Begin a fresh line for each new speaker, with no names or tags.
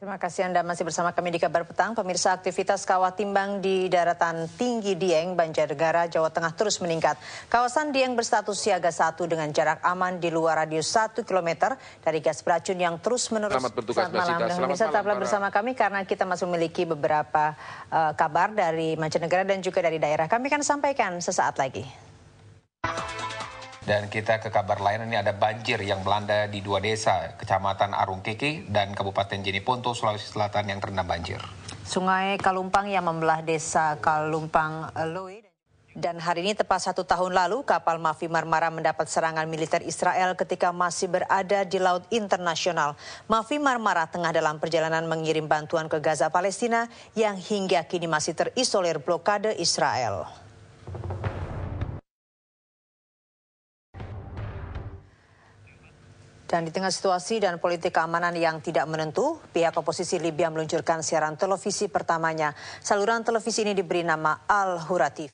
Terima kasih Anda masih bersama kami di Kabar Petang. Pemirsa aktivitas kawah timbang di daratan tinggi Dieng, Banjarnegara, Jawa Tengah terus meningkat. Kawasan Dieng berstatus siaga satu dengan jarak aman di luar radius 1 km dari gas beracun yang terus menerus. Selamat bertugas Selamat malam. Dan malam, tetaplah bersama kami karena kita masih memiliki beberapa uh, kabar dari mancanegara dan juga dari daerah. Kami akan sampaikan sesaat lagi.
Dan kita ke kabar lain ini ada banjir yang melanda di dua desa, Kecamatan Arung Kiki dan Kabupaten Jeniponto, Sulawesi Selatan yang terendam banjir.
Sungai Kalumpang yang membelah desa Kalumpang Loe dan hari ini tepat satu tahun lalu kapal Mafi Marmara mendapat serangan militer Israel ketika masih berada di Laut Internasional. Mafi Marmara tengah dalam perjalanan mengirim bantuan ke Gaza Palestina yang hingga kini masih terisolir blokade Israel. Dan di tengah situasi dan politik keamanan yang tidak menentu, pihak oposisi Libya meluncurkan siaran televisi pertamanya. Saluran televisi ini diberi nama al Hurati.